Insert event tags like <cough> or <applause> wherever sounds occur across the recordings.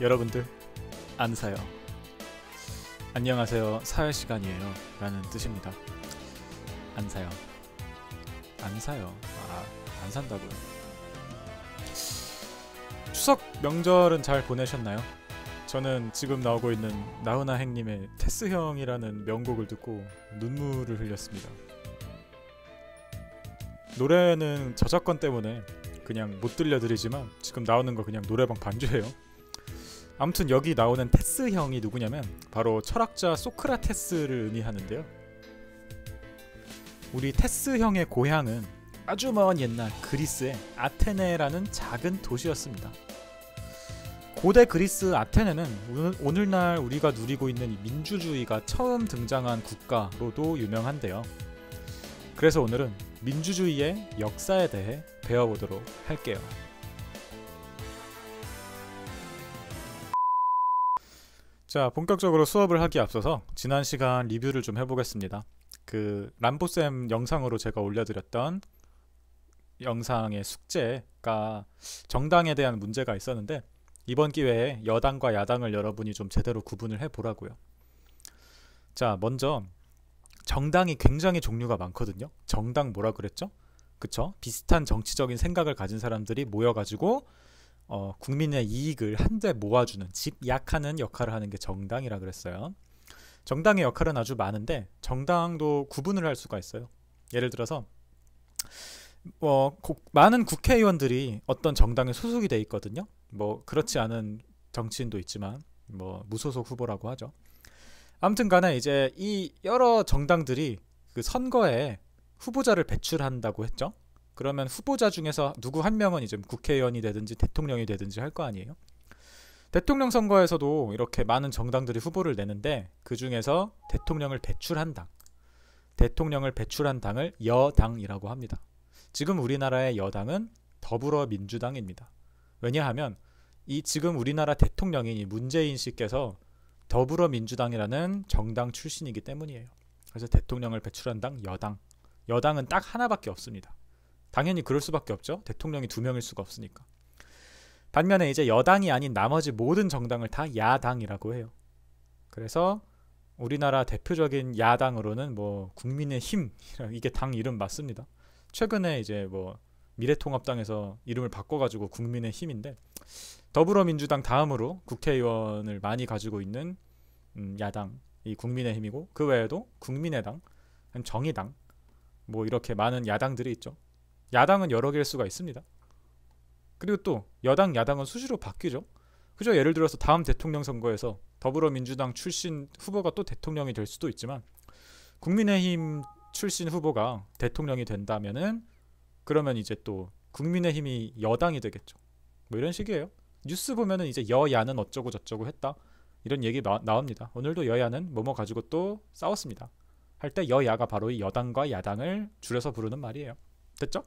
여러분들 안 사요. 안녕하세요. 사회 시간이에요. 라는 뜻입니다. 안 사요. 안 사요. 아, 안 산다고요. 추석 명절은 잘 보내셨나요? 저는 지금 나오고 있는 나훈아 행님의 테스 형이라는 명곡을 듣고 눈물을 흘렸습니다. 노래는 저작권 때문에 그냥 못 들려드리지만 지금 나오는 거 그냥 노래방 반주예요. 아무튼 여기 나오는 테스 형이 누구냐면 바로 철학자 소크라테스를 의미하는데요. 우리 테스 형의 고향은 아주 먼 옛날 그리스의 아테네라는 작은 도시였습니다. 고대 그리스 아테네는 오늘, 날 우리가 누리고 있는 민주주의가 처음 등장한 국가로도 유명한데요. 그래서 오늘은 민주주의의 역사에 대해 배워보도록 할게요. 자, 본격적으로 수업을 하기 앞서서 지난 시간 리뷰를 좀 해보겠습니다. 그 람보쌤 영상으로 제가 올려드렸던 영상의 숙제가 정당에 대한 문제가 있었는데 이번 기회에 여당과 야당을 여러분이 좀 제대로 구분을 해보라고요. 자, 먼저 정당이 굉장히 종류가 많거든요. 정당 뭐라 그랬죠? 그쵸? 비슷한 정치적인 생각을 가진 사람들이 모여가지고 어, 국민의 이익을 한데 모아주는 집약하는 역할을 하는 게 정당이라 그랬어요. 정당의 역할은 아주 많은데 정당도 구분을 할 수가 있어요. 예를 들어서 어, 고, 많은 국회의원들이 어떤 정당에 소속이 돼 있거든요. 뭐 그렇지 않은 정치인도 있지만 뭐 무소속 후보라고 하죠. 아무튼 간에 이제 이 여러 정당들이 그 선거에 후보자를 배출한다고 했죠. 그러면 후보자 중에서 누구 한 명은 이제 국회의원이 되든지 대통령이 되든지 할 거 아니에요? 대통령 선거에서도 이렇게 많은 정당들이 후보를 내는데 그 중에서 대통령을 배출한 당, 대통령을 배출한 당을 여당이라고 합니다. 지금 우리나라의 여당은 더불어민주당입니다. 왜냐하면 이 지금 우리나라 대통령인 문재인 씨께서 더불어민주당이라는 정당 출신이기 때문이에요. 그래서 대통령을 배출한 당 여당. 여당은 딱 하나밖에 없습니다. 당연히 그럴 수밖에 없죠. 대통령이 두 명일 수가 없으니까. 반면에 이제 여당이 아닌 나머지 모든 정당을 다 야당이라고 해요. 그래서 우리나라 대표적인 야당으로는 뭐 국민의 힘 <laughs> 이게 당 이름 맞습니다. 최근에 이제 뭐 미래통합당에서 이름을 바꿔가지고 국민의 힘인데 더불어민주당 다음으로 국회의원을 많이 가지고 있는 음, 야당 이 국민의 힘이고 그 외에도 국민의당, 정의당 뭐 이렇게 많은 야당들이 있죠. 야당은 여러 개일 수가 있습니다. 그리고 또 여당 야당은 수시로 바뀌죠. 그죠? 예를 들어서 다음 대통령 선거에서 더불어민주당 출신 후보가 또 대통령이 될 수도 있지만 국민의힘 출신 후보가 대통령이 된다면은 그러면 이제 또 국민의힘이 여당이 되겠죠. 뭐 이런 식이에요. 뉴스 보면은 이제 여야는 어쩌고 저쩌고 했다 이런 얘기 나, 나옵니다. 오늘도 여야는 뭐뭐 가지고 또 싸웠습니다. 할 때 여야가 바로 이 여당과 야당을 줄여서 부르는 말이에요. 됐죠?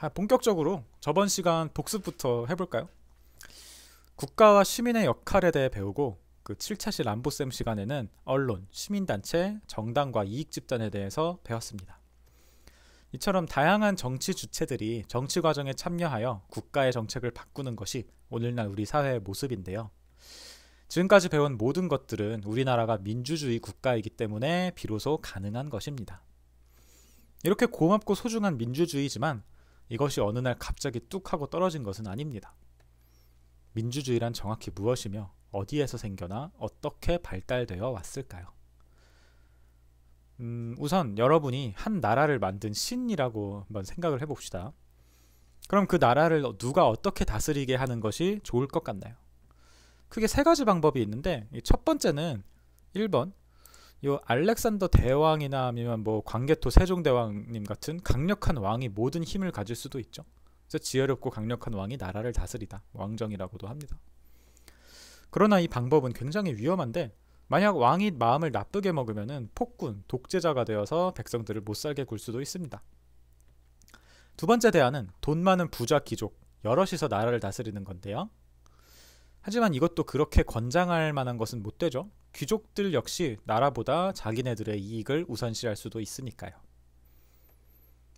아, 본격적으로 저번 시간 복습부터 해볼까요? 국가와 시민의 역할에 대해 배우고 그 7차시 람보쌤 시간에는 언론, 시민단체, 정당과 이익집단에 대해서 배웠습니다. 이처럼 다양한 정치 주체들이 정치 과정에 참여하여 국가의 정책을 바꾸는 것이 오늘날 우리 사회의 모습인데요. 지금까지 배운 모든 것들은 우리나라가 민주주의 국가이기 때문에 비로소 가능한 것입니다. 이렇게 고맙고 소중한 민주주의지만 이것이 어느 날 갑자기 뚝 하고 떨어진 것은 아닙니다. 민주주의란 정확히 무엇이며 어디에서 생겨나 어떻게 발달되어 왔을까요? 음, 우선 여러분이 한 나라를 만든 신이라고 한번 생각을 해봅시다. 그럼 그 나라를 누가 어떻게 다스리게 하는 것이 좋을 것 같나요? 크게 세 가지 방법이 있는데 첫 번째는 1번 요 알렉산더 대왕이나 아니면 뭐 광개토 세종대왕님 같은 강력한 왕이 모든 힘을 가질 수도 있죠. 그래서 지혜롭고 강력한 왕이 나라를 다스리다 왕정이라고도 합니다. 그러나 이 방법은 굉장히 위험한데 만약 왕이 마음을 나쁘게 먹으면 폭군 독재자가 되어서 백성들을 못 살게 굴 수도 있습니다. 두 번째 대안은 돈 많은 부자 귀족 여럿이서 나라를 다스리는 건데요. 하지만 이것도 그렇게 권장할 만한 것은 못 되죠. 귀족들 역시 나라보다 자기네들의 이익을 우선시할 수도 있으니까요.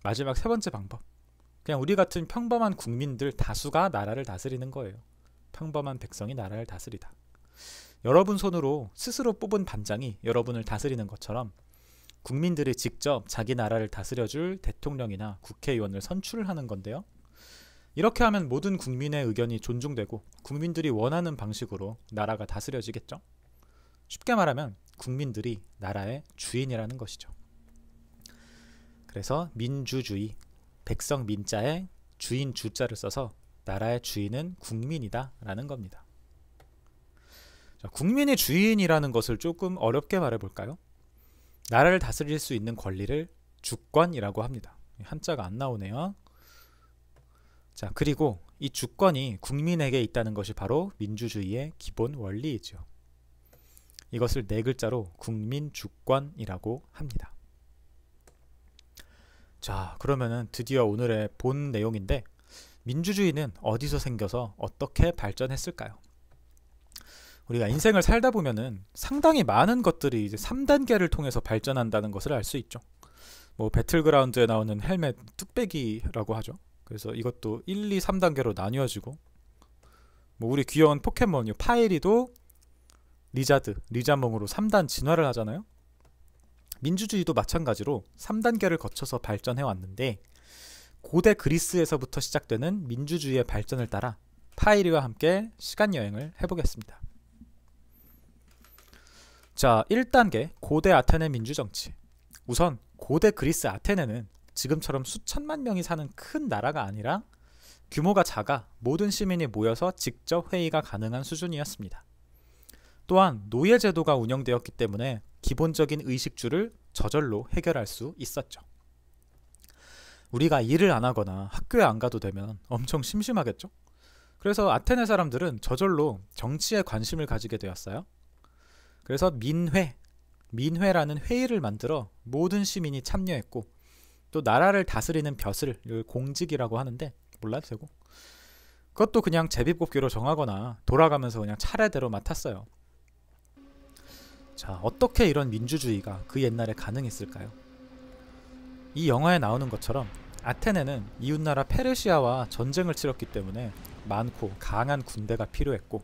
마지막 세 번째 방법. 그냥 우리 같은 평범한 국민들 다수가 나라를 다스리는 거예요. 평범한 백성이 나라를 다스리다. 여러분 손으로 스스로 뽑은 반장이 여러분을 다스리는 것처럼 국민들이 직접 자기 나라를 다스려줄 대통령이나 국회의원을 선출을 하는 건데요. 이렇게 하면 모든 국민의 의견이 존중되고 국민들이 원하는 방식으로 나라가 다스려지겠죠? 쉽게 말하면 국민들이 나라의 주인이라는 것이죠. 그래서 민주주의, 백성 민자에 주인 주자를 써서 나라의 주인은 국민이다 라는 겁니다. 자, 국민의 주인이라는 것을 조금 어렵게 말해볼까요? 나라를 다스릴 수 있는 권리를 주권이라고 합니다. 한자가 안 나오네요. 자, 그리고 이 주권이 국민에게 있다는 것이 바로 민주주의의 기본 원리이죠. 이것을 네 글자로 국민주권이라고 합니다. 자, 그러면은 드디어 오늘의 본 내용인데 민주주의는 어디서 생겨서 어떻게 발전했을까요? 우리가 인생을 살다 보면은 상당히 많은 것들이 이제 3단계를 통해서 발전한다는 것을 알 수 있죠. 뭐 배틀그라운드에 나오는 헬멧 뚝배기라고 하죠. 그래서 이것도 1, 2, 3단계로 나뉘어지고 뭐 우리 귀여운 포켓몬 요 파이리도 리자드, 리자몽으로 3단 진화를 하잖아요. 민주주의도 마찬가지로 3단계를 거쳐서 발전해 왔는데 고대 그리스에서부터 시작되는 민주주의의 발전을 따라 파이리와 함께 시간 여행을 해보겠습니다. 자, 1단계 고대 아테네 민주정치. 우선 고대 그리스 아테네는 지금처럼 수천만 명이 사는 큰 나라가 아니라 규모가 작아 모든 시민이 모여서 직접 회의가 가능한 수준이었습니다. 또한 노예 제도가 운영되었기 때문에 기본적인 의식주를 저절로 해결할 수 있었죠. 우리가 일을 안 하거나 학교에 안 가도 되면 엄청 심심하겠죠? 그래서 아테네 사람들은 저절로 정치에 관심을 가지게 되었어요. 그래서 민회, 민회라는 회의를 만들어 모든 시민이 참여했고 또 나라를 다스리는 벼슬, 공직이라고 하는데 몰라도 되고 그것도 그냥 제비뽑기로 정하거나 돌아가면서 그냥 차례대로 맡았어요. 자, 어떻게 이런 민주주의가 그 옛날에 가능했을까요? 이 영화에 나오는 것처럼 아테네는 이웃나라 페르시아와 전쟁을 치렀기 때문에 많고 강한 군대가 필요했고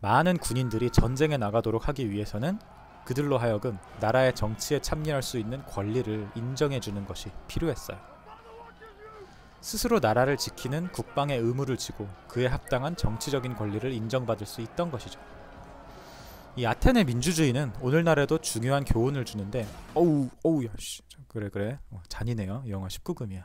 많은 군인들이 전쟁에 나가도록 하기 위해서는 그들로 하여금 나라의 정치에 참여할 수 있는 권리를 인정해 주는 것이 필요했어요. 스스로 나라를 지키는 국방의 의무를 지고 그에 합당한 정치적인 권리를 인정받을 수 있던 것이죠. 이 아테네 민주주의는 오늘날에도 중요한 교훈을 주는데 어우 어우 야씨 그래 그래 어, 잔이네요 영화 19금이야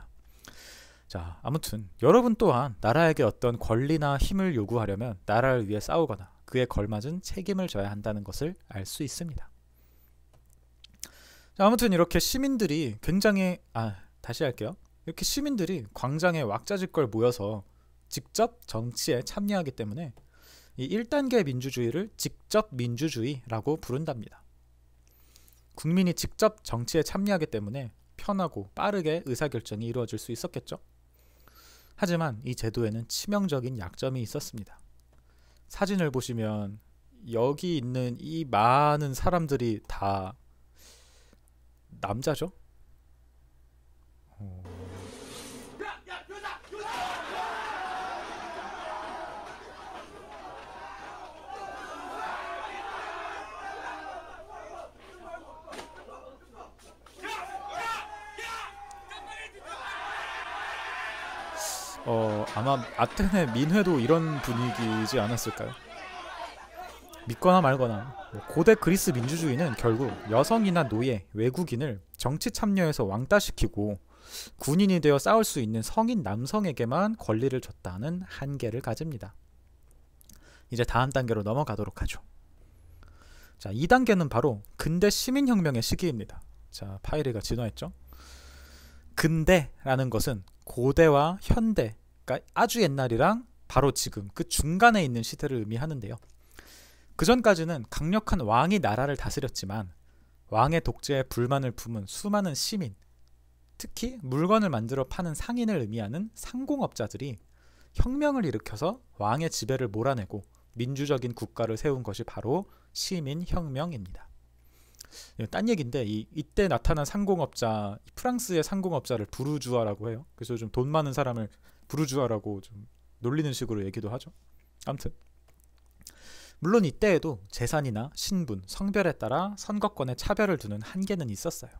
자 아무튼 여러분 또한 나라에게 어떤 권리나 힘을 요구하려면 나라를 위해 싸우거나 그에 걸맞은 책임을 져야 한다는 것을 알 수 있습니다 아무튼 이렇게 시민들이 굉장히 아 다시 할게요. 이렇게 시민들이 광장에 왁자지껄 모여서 직접 정치에 참여하기 때문에 이 1단계 민주주의를 직접 민주주의라고 부른답니다. 국민이 직접 정치에 참여하기 때문에 편하고 빠르게 의사결정이 이루어질 수 있었겠죠. 하지만 이 제도에는 치명적인 약점이 있었습니다. 사진을 보시면 여기 있는 이 많은 사람들이 다 남자죠? 어... 아마 아테네 민회도 이런 분위기지 않았을까요? 믿거나 말거나 뭐 고대 그리스 민주주의는 결국 여성이나 노예, 외국인을 정치 참여에서 왕따시키고 군인이 되어 싸울 수 있는 성인 남성에게만 권리를 줬다는 한계를 가집니다. 이제 다음 단계로 넘어가도록 하죠. 자, 2단계는 바로 근대 시민혁명의 시기입니다. 자, 파이리가 진화했죠. 근대라는 것은 고대와 현대, 그러니까 아주 옛날이랑 바로 지금 그 중간에 있는 시대를 의미하는데요. 그 전까지는 강력한 왕이 나라를 다스렸지만 왕의 독재에 불만을 품은 수많은 시민, 특히 물건을 만들어 파는 상인을 의미하는 상공업자들이 혁명을 일으켜서 왕의 지배를 몰아내고 민주적인 국가를 세운 것이 바로 시민혁명입니다. 예, 딴 얘기인데 이, 이때 나타난 상공업자 프랑스의 상공업자를 부르주아라고 해요. 그래서 좀 돈 많은 사람을 부르주아라고 좀 놀리는 식으로 얘기도 하죠. 아무튼 물론 이때에도 재산이나 신분, 성별에 따라 선거권에 차별을 두는 한계는 있었어요.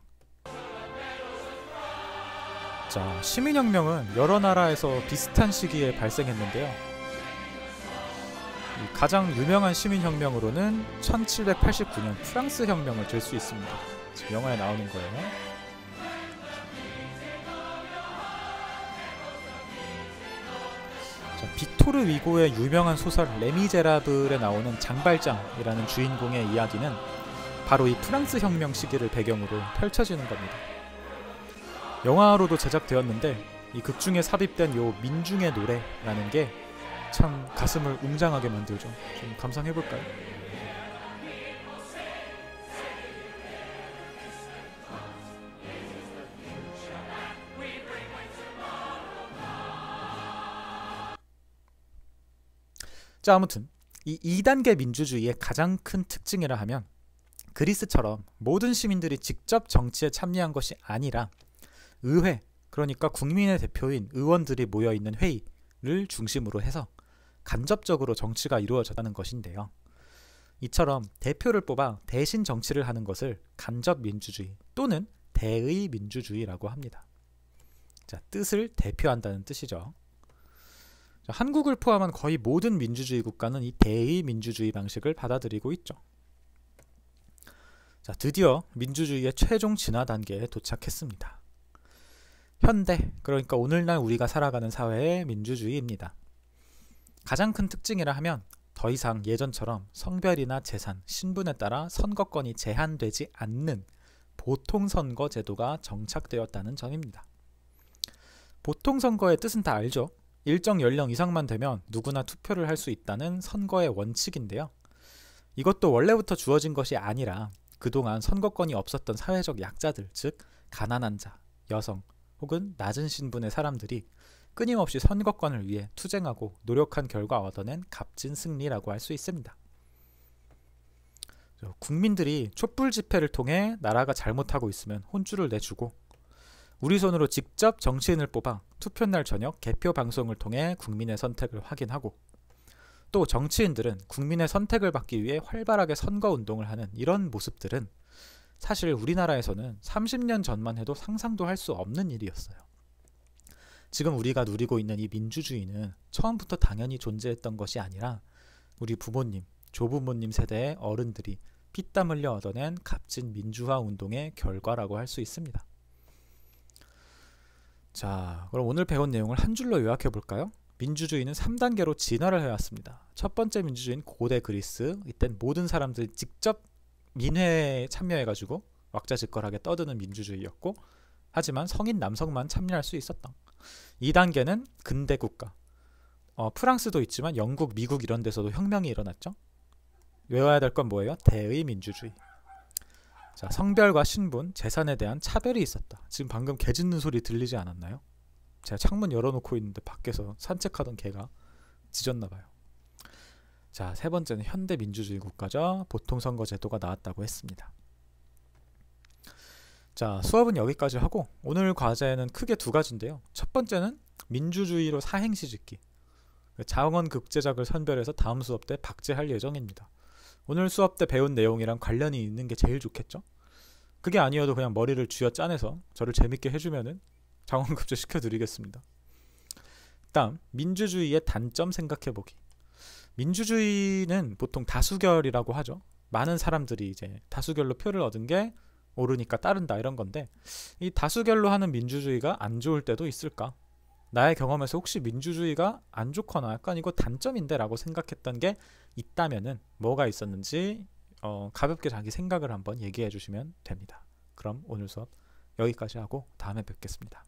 자, 시민혁명은 여러 나라에서 비슷한 시기에 발생했는데요. 가장 유명한 시민혁명으로는 1789년 프랑스 혁명을 들 수 있습니다. 지금 영화에 나오는 거예요. 자, 빅토르 위고의 유명한 소설 레미제라블에 나오는 장발장이라는 주인공의 이야기는 바로 이 프랑스 혁명 시기를 배경으로 펼쳐지는 겁니다. 영화로도 제작되었는데 이 극 중에 삽입된 요 민중의 노래라는 게 참 가슴을 웅장하게 만들죠. 좀 감상해볼까요? 자, 아무튼 이 2단계 민주주의의 가장 큰 특징이라 하면 그리스처럼 모든 시민들이 직접 정치에 참여한 것이 아니라 의회, 그러니까 국민의 대표인 의원들이 모여 있는 회의를 중심으로 해서 간접적으로 정치가 이루어졌다는 것인데요. 이처럼 대표를 뽑아 대신 정치를 하는 것을 간접 민주주의 또는 대의 민주주의라고 합니다. 자, 뜻을 대표한다는 뜻이죠. 한국을 포함한 거의 모든 민주주의 국가는 이 대의 민주주의 방식을 받아들이고 있죠. 자, 드디어 민주주의의 최종 진화 단계에 도착했습니다. 현대, 그러니까 오늘날 우리가 살아가는 사회의 민주주의입니다. 가장 큰 특징이라 하면 더 이상 예전처럼 성별이나 재산, 신분에 따라 선거권이 제한되지 않는 보통 선거 제도가 정착되었다는 점입니다. 보통 선거의 뜻은 다 알죠? 일정 연령 이상만 되면 누구나 투표를 할 수 있다는 선거의 원칙인데요. 이것도 원래부터 주어진 것이 아니라 그동안 선거권이 없었던 사회적 약자들, 즉 가난한 자, 여성 혹은 낮은 신분의 사람들이 끊임없이 선거권을 위해 투쟁하고 노력한 결과 얻어낸 값진 승리라고 할 수 있습니다. 국민들이 촛불 집회를 통해 나라가 잘못하고 있으면 혼쭐을 내주고 우리 손으로 직접 정치인을 뽑아 투표날 저녁 개표 방송을 통해 국민의 선택을 확인하고 또 정치인들은 국민의 선택을 받기 위해 활발하게 선거 운동을 하는 이런 모습들은 사실 우리나라에서는 30년 전만 해도 상상도 할 수 없는 일이었어요. 지금 우리가 누리고 있는 이 민주주의는 처음부터 당연히 존재했던 것이 아니라 우리 부모님, 조부모님 세대의 어른들이 피땀 흘려 얻어낸 값진 민주화 운동의 결과라고 할 수 있습니다. 자, 그럼 오늘 배운 내용을 한 줄로 요약해 볼까요? 민주주의는 3단계로 진화를 해왔습니다. 첫 번째 민주주의인 고대 그리스. 이땐 모든 사람들이 직접 민회에 참여해가지고 왁자지껄하게 떠드는 민주주의였고, 하지만 성인 남성만 참여할 수 있었던. 2단계는 근대 국가. 어, 프랑스도 있지만 영국, 미국 이런 데서도 혁명이 일어났죠. 외워야 될 건 뭐예요? 대의민주주의. 자, 성별과 신분, 재산에 대한 차별이 있었다. 지금 방금 개 짖는 소리 들리지 않았나요? 제가 창문 열어놓고 있는데 밖에서 산책하던 개가 짖었나 봐요. 자, 세 번째는 현대 민주주의 국가죠. 보통 선거 제도가 나왔다고 했습니다. 자, 수업은 여기까지 하고 오늘 과제는 크게 두 가지인데요. 첫 번째는 민주주의로 사행시 짓기. 그 자원 극제작을 선별해서 다음 수업 때 박제할 예정입니다. 오늘 수업 때 배운 내용이랑 관련이 있는 게 제일 좋겠죠? 그게 아니어도 그냥 머리를 쥐어 짜내서 저를 재밌게 해주면은 장원급제 시켜드리겠습니다. 다음 민주주의의 단점 생각해보기. 민주주의는 보통 다수결이라고 하죠. 많은 사람들이 이제 다수결로 표를 얻은 게 옳으니까 따른다 이런 건데 이 다수결로 하는 민주주의가 안 좋을 때도 있을까? 나의 경험에서 혹시 민주주의가 안 좋거나 약간 이거 단점인데 라고 생각했던 게 있다면은 뭐가 있었는지 어, 가볍게 자기 생각을 한번 얘기해 주시면 됩니다. 그럼 오늘 수업 여기까지 하고 다음에 뵙겠습니다.